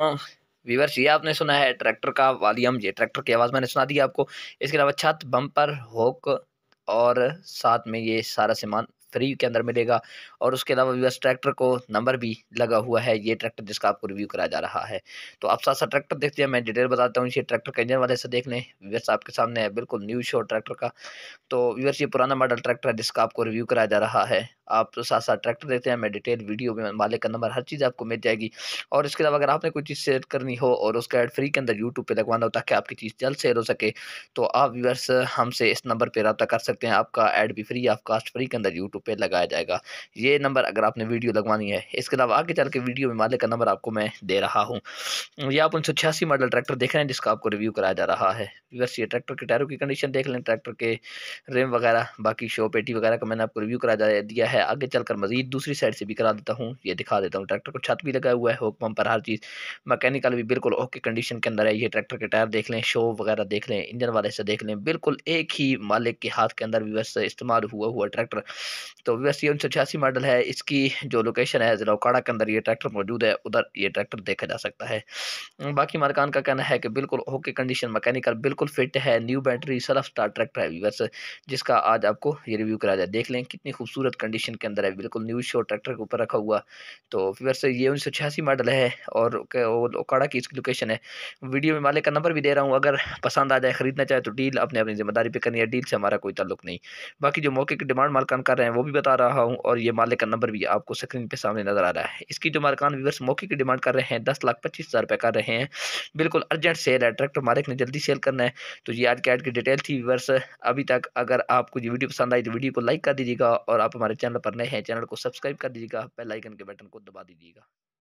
हाँ। व्यूवर्स ये आपने सुना है ट्रैक्टर का वालियम ये ट्रैक्टर की आवाज़ मैंने सुना दी आपको इसके अलावा छत बम्पर होक और साथ में ये सारा सामान फ्री के अंदर मिलेगा और उसके अलावा व्यूअर्स ट्रैक्टर को नंबर भी लगा हुआ है ये ट्रैक्टर जिसका आपको रिव्यू कराया जा रहा है तो आप साथ साथ ट्रैक्टर देखते हैं मैं डिटेल बताता हूँ इसे ट्रैक्टर का इंजन वाले से देख लें व्यूअर्स आपके सामने है बिल्कुल न्यू शो ट्रैक्टर का तो व्यूअर्स ये पुराना मॉडल ट्रैक्टर है जिसका आपको रिव्यू कराया जा रहा है आप तो साथ साथ ट्रैक्टर देते हैं मैं डिटेल वीडियो में मालिक का नंबर हर चीज़ आपको मिल जाएगी और इसके अलावा अगर आपने कोई चीज़ शेयर करनी हो और उसका एड फ्री के अंदर यूट्यूब पर लगवाना हो ताकि आपकी चीज़ जल्द शेयर हो सके तो आप व्यूअर्स हमसे इस नंबर पर रबा कर सकते हैं आपका एड भी फ्री आप कास्ट फ्री के अंदर यूट्यूब पर लगाया जाएगा ये नंबर अगर आपने वीडियो लगवानी है इसके अलावा आगे चल के वीडियो में मालिक का नंबर आपको मैं दे रहा हूँ यह आप उनसे छियासी मॉडल ट्रैक्टर देख रहे हैं जिसका आपको रिव्यू कराया जा रहा है व्यूअर्स ये ट्रैक्टर के टायरों की कंडीशन देख लें ट्रैक्टर के रेम वगैरह बाकी शो पेटी वगैरह का मैंने आपको रिव्यू करा दिया है है आगे चलकर मजीद दूसरी साइड से भी करा देता हूँ ये दिखा देता हूँ ट्रैक्टर को छत भी लगा हुआ है होकम पर हर चीज़ मैकेनिकल भी बिल्कुल ओके कंडीशन के अंदर है ये ट्रैक्टर के टायर देख लें शो वगैरह देख लें इंजन वाले से देख लें बिल्कुल एक ही मालिक के हाथ के अंदर व्यवस्थ इस्तेमाल हुआ हुआ ट्रैक्टर तो व्यवस्थ ये उनसौ छियासी मॉडल है इसकी जो लोकेशन है ज़िला उकाड़ा के अंदर ये ट्रैक्टर मौजूद है उधर ये ट्रैक्टर देखा जा सकता है बाकी मालकान का कहना है कि बिल्कुल ओके कंडीशन मैकेनिकल बिल्कुल फिट है new battery self start tractor है व्यवस्थ जिसका आज आपको ये रिव्यू कराया जाए देख लें कितनी खूबसूरत कंडीशन कंडीशन के अंदर है बिल्कुल न्यू शो ट्रैक्टर के ऊपर रखा हुआ तो व्यूअर्स ये उन्नीस सौ छियासी मॉडल है और ओकाड़ा की इसकी लोकेशन है वीडियो में मालिक का नंबर भी दे रहा हूँ अगर पसंद आ जाए खरीदना चाहे तो डील अपने अपनी जिम्मेदारी पर करनी है डील से हमारा कोई ताल्लुक नहीं बाकी जो मौके की डिमांड मालकान कर रहे हैं वो भी बता रहा हूँ और ये मालिक का नंबर भी आपको स्क्रीन पर सामने नज़र आ रहा है इसकी जो मालकान व्यूअर्स मौके की डिमांड कर रहे हैं दस लाख पच्चीस हज़ार रुपये कर रहे हैं बिल्कुल अर्जेंट सेल है ट्रैक्टर मालिक ने जल्दी सेल करना है तो ये आज की एड की डिटेल थी व्यूवर्स अभी तक अगर आपको ये वीडियो पसंद आई तो वीडियो को लाइक कर दीजिएगा और आप हमारे चैनल पर नए हैं चैनल को सब्सक्राइब कर दीजिएगा बेल आइकन के बटन को दबा दीजिएगा